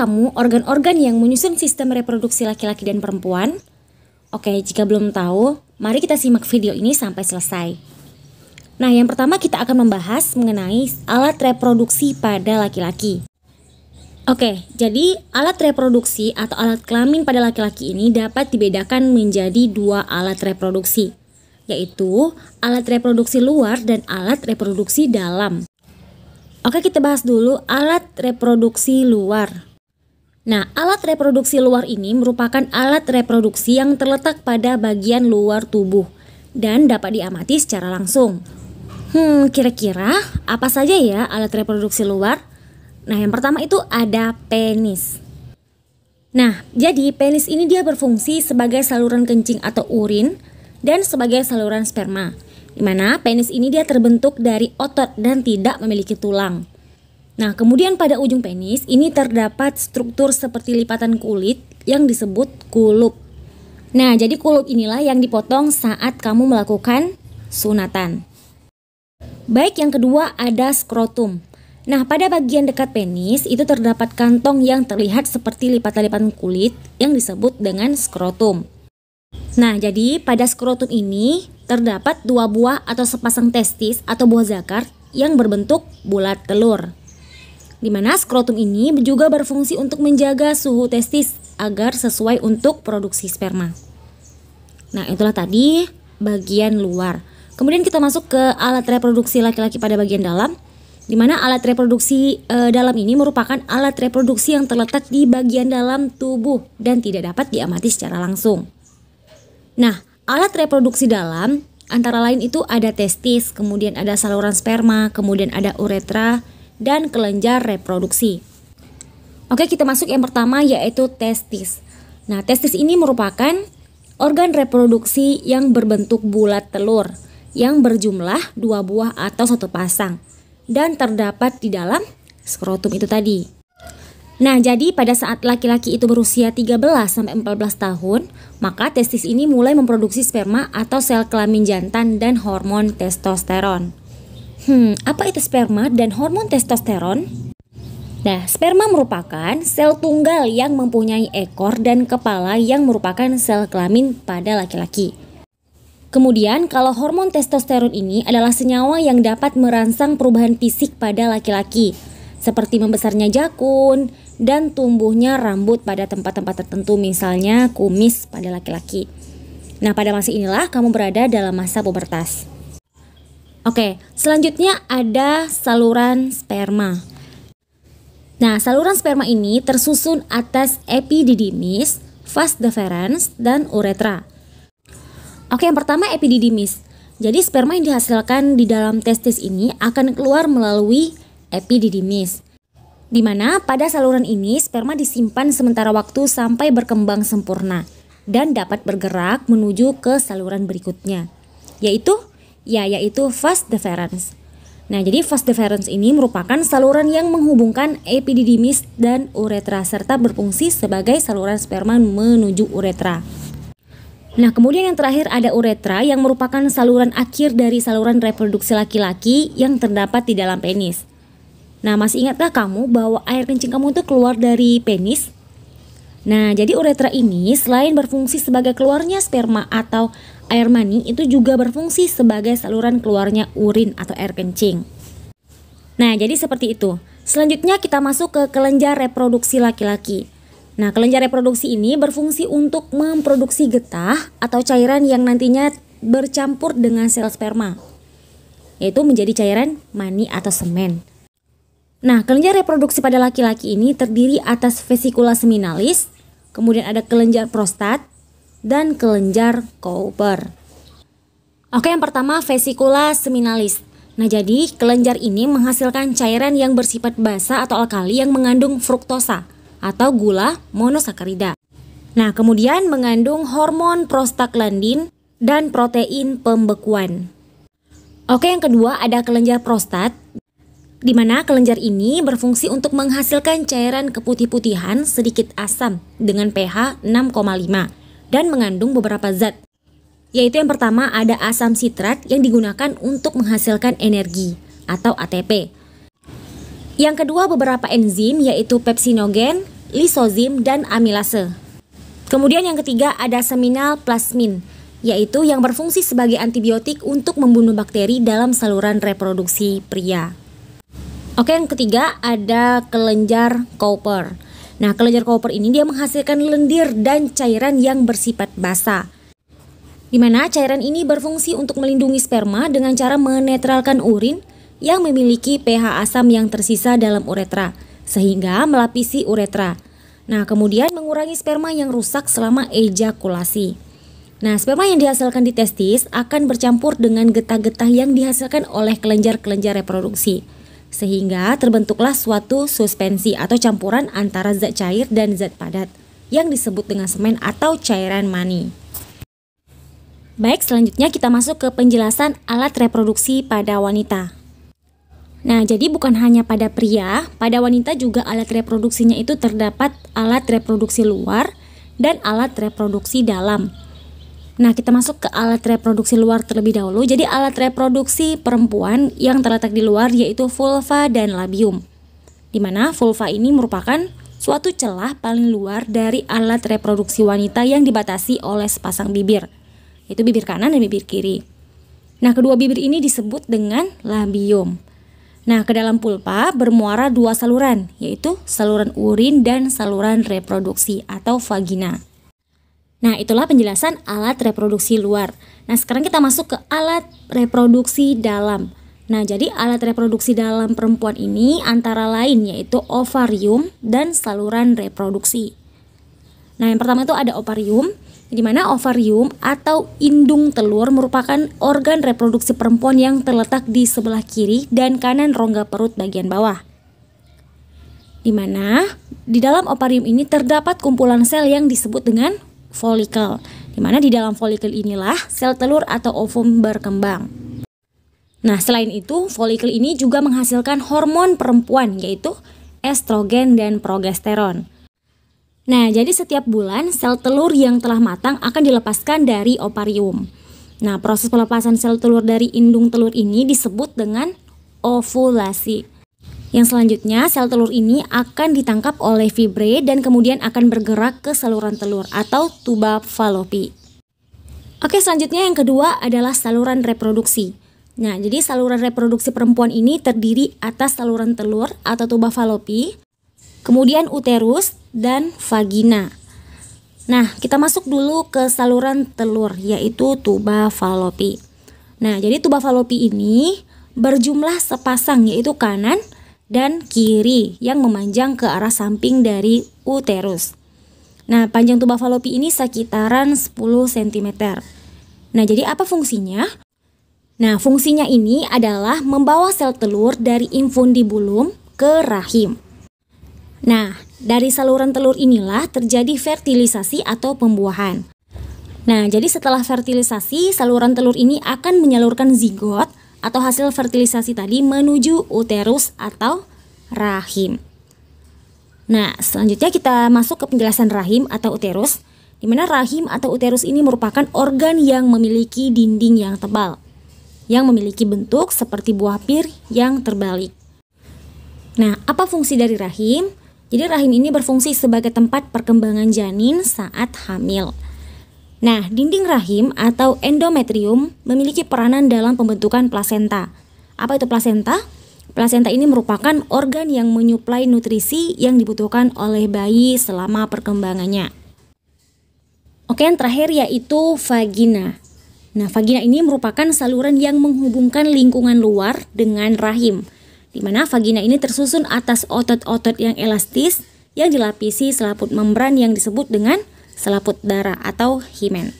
kamu organ-organ yang menyusun sistem reproduksi laki-laki dan perempuan? Oke, jika belum tahu, mari kita simak video ini sampai selesai. Nah, yang pertama kita akan membahas mengenai alat reproduksi pada laki-laki. Oke, jadi alat reproduksi atau alat kelamin pada laki-laki ini dapat dibedakan menjadi dua alat reproduksi, yaitu alat reproduksi luar dan alat reproduksi dalam. Oke, kita bahas dulu alat reproduksi luar. Nah, alat reproduksi luar ini merupakan alat reproduksi yang terletak pada bagian luar tubuh dan dapat diamati secara langsung. Hmm, kira-kira apa saja ya alat reproduksi luar? Nah, yang pertama itu ada penis. Nah, jadi penis ini dia berfungsi sebagai saluran kencing atau urin dan sebagai saluran sperma. Di mana penis ini dia terbentuk dari otot dan tidak memiliki tulang. Nah, kemudian pada ujung penis ini terdapat struktur seperti lipatan kulit yang disebut kulup. Nah, jadi kulup inilah yang dipotong saat kamu melakukan sunatan. Baik, yang kedua ada skrotum. Nah, pada bagian dekat penis itu terdapat kantong yang terlihat seperti lipatan-lipatan kulit yang disebut dengan skrotum. Nah, jadi pada skrotum ini terdapat dua buah atau sepasang testis atau buah zakar yang berbentuk bulat telur di mana skrotum ini juga berfungsi untuk menjaga suhu testis agar sesuai untuk produksi sperma. Nah, itulah tadi bagian luar. Kemudian kita masuk ke alat reproduksi laki-laki pada bagian dalam, di mana alat reproduksi e, dalam ini merupakan alat reproduksi yang terletak di bagian dalam tubuh dan tidak dapat diamati secara langsung. Nah, alat reproduksi dalam antara lain itu ada testis, kemudian ada saluran sperma, kemudian ada uretra, dan kelenjar reproduksi. Oke, kita masuk yang pertama yaitu testis. Nah, testis ini merupakan organ reproduksi yang berbentuk bulat telur yang berjumlah dua buah atau satu pasang dan terdapat di dalam skrotum itu tadi. Nah, jadi pada saat laki-laki itu berusia 13 sampai 14 tahun, maka testis ini mulai memproduksi sperma atau sel kelamin jantan dan hormon testosteron. Hmm, apa itu sperma dan hormon testosteron? Nah, sperma merupakan sel tunggal yang mempunyai ekor dan kepala yang merupakan sel kelamin pada laki-laki. Kemudian, kalau hormon testosteron ini adalah senyawa yang dapat merangsang perubahan fisik pada laki-laki, seperti membesarnya jakun dan tumbuhnya rambut pada tempat-tempat tertentu, misalnya kumis pada laki-laki. Nah, pada masa inilah kamu berada dalam masa pubertas. Oke, selanjutnya ada saluran sperma. Nah, saluran sperma ini tersusun atas epididymis, vas deferens, dan uretra. Oke, yang pertama epididymis. Jadi sperma yang dihasilkan di dalam testis ini akan keluar melalui epididymis. Di mana pada saluran ini sperma disimpan sementara waktu sampai berkembang sempurna dan dapat bergerak menuju ke saluran berikutnya, yaitu ya yaitu fast deference. Nah, jadi fast deference ini merupakan saluran yang menghubungkan epididymis dan uretra serta berfungsi sebagai saluran sperma menuju uretra. Nah, kemudian yang terakhir ada uretra yang merupakan saluran akhir dari saluran reproduksi laki-laki yang terdapat di dalam penis. Nah, masih ingatkah kamu bahwa air kencing kamu itu keluar dari penis? Nah, jadi uretra ini selain berfungsi sebagai keluarnya sperma atau air mani itu juga berfungsi sebagai saluran keluarnya urin atau air kencing. Nah, jadi seperti itu. Selanjutnya kita masuk ke kelenjar reproduksi laki-laki. Nah, kelenjar reproduksi ini berfungsi untuk memproduksi getah atau cairan yang nantinya bercampur dengan sel sperma. Yaitu menjadi cairan mani atau semen. Nah, kelenjar reproduksi pada laki-laki ini terdiri atas vesikula seminalis, kemudian ada kelenjar prostat, dan kelenjar Cooper. Oke, yang pertama vesikula seminalis. Nah, jadi kelenjar ini menghasilkan cairan yang bersifat basa atau alkali yang mengandung fruktosa atau gula monosakarida. Nah, kemudian mengandung hormon prostaglandin dan protein pembekuan. Oke, yang kedua ada kelenjar prostat di mana kelenjar ini berfungsi untuk menghasilkan cairan keputih-putihan sedikit asam dengan pH dan mengandung beberapa zat. Yaitu yang pertama ada asam sitrat yang digunakan untuk menghasilkan energi atau ATP. Yang kedua beberapa enzim yaitu pepsinogen, lisozim, dan amilase. Kemudian yang ketiga ada seminal plasmin, yaitu yang berfungsi sebagai antibiotik untuk membunuh bakteri dalam saluran reproduksi pria. Oke, yang ketiga ada kelenjar Cowper. Nah, kelenjar koper ini dia menghasilkan lendir dan cairan yang bersifat basah. Di mana cairan ini berfungsi untuk melindungi sperma dengan cara menetralkan urin yang memiliki pH asam yang tersisa dalam uretra sehingga melapisi uretra. Nah, kemudian mengurangi sperma yang rusak selama ejakulasi. Nah, sperma yang dihasilkan di testis akan bercampur dengan getah-getah yang dihasilkan oleh kelenjar-kelenjar reproduksi sehingga terbentuklah suatu suspensi atau campuran antara zat cair dan zat padat yang disebut dengan semen atau cairan mani. Baik, selanjutnya kita masuk ke penjelasan alat reproduksi pada wanita. Nah, jadi bukan hanya pada pria, pada wanita juga alat reproduksinya itu terdapat alat reproduksi luar dan alat reproduksi dalam. Nah, kita masuk ke alat reproduksi luar terlebih dahulu. Jadi alat reproduksi perempuan yang terletak di luar yaitu vulva dan labium. dimana vulva ini merupakan suatu celah paling luar dari alat reproduksi wanita yang dibatasi oleh sepasang bibir, yaitu bibir kanan dan bibir kiri. Nah, kedua bibir ini disebut dengan labium. Nah, ke dalam pulpa bermuara dua saluran, yaitu saluran urin dan saluran reproduksi atau vagina. Nah, itulah penjelasan alat reproduksi luar. Nah, sekarang kita masuk ke alat reproduksi dalam. Nah, jadi alat reproduksi dalam perempuan ini antara lain yaitu ovarium dan saluran reproduksi. Nah, yang pertama itu ada ovarium, di mana ovarium atau indung telur merupakan organ reproduksi perempuan yang terletak di sebelah kiri dan kanan rongga perut bagian bawah. Di mana di dalam ovarium ini terdapat kumpulan sel yang disebut dengan folikel, di mana di dalam folikel inilah sel telur atau ovum berkembang. Nah, selain itu, folikel ini juga menghasilkan hormon perempuan yaitu estrogen dan progesteron. Nah, jadi setiap bulan sel telur yang telah matang akan dilepaskan dari ovarium. Nah, proses pelepasan sel telur dari indung telur ini disebut dengan ovulasi. Yang selanjutnya, sel telur ini akan ditangkap oleh fibre dan kemudian akan bergerak ke saluran telur atau tuba falopi. Oke, selanjutnya yang kedua adalah saluran reproduksi. Nah, jadi saluran reproduksi perempuan ini terdiri atas saluran telur atau tuba falopi, kemudian uterus dan vagina. Nah, kita masuk dulu ke saluran telur yaitu tuba falopi. Nah, jadi tuba falopi ini berjumlah sepasang yaitu kanan, dan kiri yang memanjang ke arah samping dari uterus. Nah, panjang tuba falopi ini sekitaran 10 cm. Nah, jadi apa fungsinya? Nah, fungsinya ini adalah membawa sel telur dari infundibulum ke rahim. Nah, dari saluran telur inilah terjadi fertilisasi atau pembuahan. Nah, jadi setelah fertilisasi, saluran telur ini akan menyalurkan zigot atau hasil fertilisasi tadi menuju uterus atau rahim. Nah, selanjutnya kita masuk ke penjelasan rahim atau uterus, di mana rahim atau uterus ini merupakan organ yang memiliki dinding yang tebal, yang memiliki bentuk seperti buah pir yang terbalik. Nah, apa fungsi dari rahim? Jadi rahim ini berfungsi sebagai tempat perkembangan janin saat hamil. Nah, dinding rahim atau endometrium memiliki peranan dalam pembentukan plasenta. Apa itu plasenta? Plasenta ini merupakan organ yang menyuplai nutrisi yang dibutuhkan oleh bayi selama perkembangannya. Oke, yang terakhir yaitu vagina. Nah, vagina ini merupakan saluran yang menghubungkan lingkungan luar dengan rahim, di mana vagina ini tersusun atas otot-otot yang elastis yang dilapisi selaput membran yang disebut dengan selaput darah atau himen.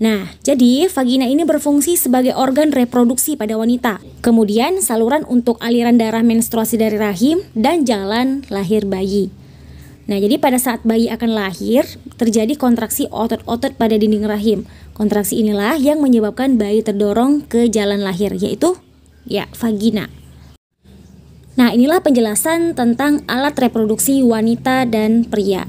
Nah, jadi vagina ini berfungsi sebagai organ reproduksi pada wanita. Kemudian saluran untuk aliran darah menstruasi dari rahim dan jalan lahir bayi. Nah, jadi pada saat bayi akan lahir, terjadi kontraksi otot-otot pada dinding rahim. Kontraksi inilah yang menyebabkan bayi terdorong ke jalan lahir, yaitu ya vagina. Nah, inilah penjelasan tentang alat reproduksi wanita dan pria.